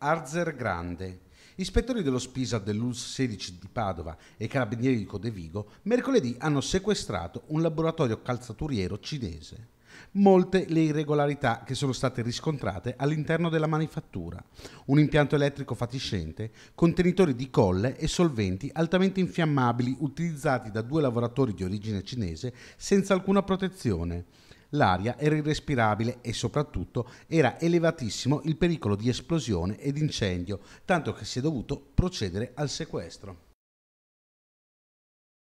Arzer Grande. Ispettori dello Spisa dell'ULS 16 di Padova e carabinieri di Codevigo mercoledì hanno sequestrato un laboratorio calzaturiero cinese. Molte le irregolarità che sono state riscontrate all'interno della manifattura. Un impianto elettrico fatiscente, contenitori di colle e solventi altamente infiammabili utilizzati da due lavoratori di origine cinese senza alcuna protezione l'aria era irrespirabile e soprattutto era elevatissimo il pericolo di esplosione ed incendio, tanto che si è dovuto procedere al sequestro.